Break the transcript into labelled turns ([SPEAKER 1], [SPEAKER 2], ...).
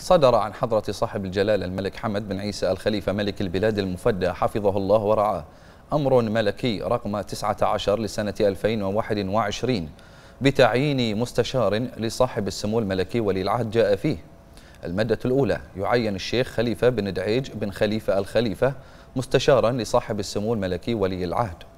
[SPEAKER 1] صدر
[SPEAKER 2] عن حضرة صاحب الجلالة الملك حمد بن عيسى الخليفة ملك البلاد المفدى حفظه الله ورعاه أمر ملكي رقم 19 لسنة 2021 بتعيين مستشار لصاحب السمو الملكي ولي العهد جاء فيه المادة الأولى يعين الشيخ خليفة بن دعيج بن خليفة الخليفة مستشارا لصاحب السمو الملكي ولي العهد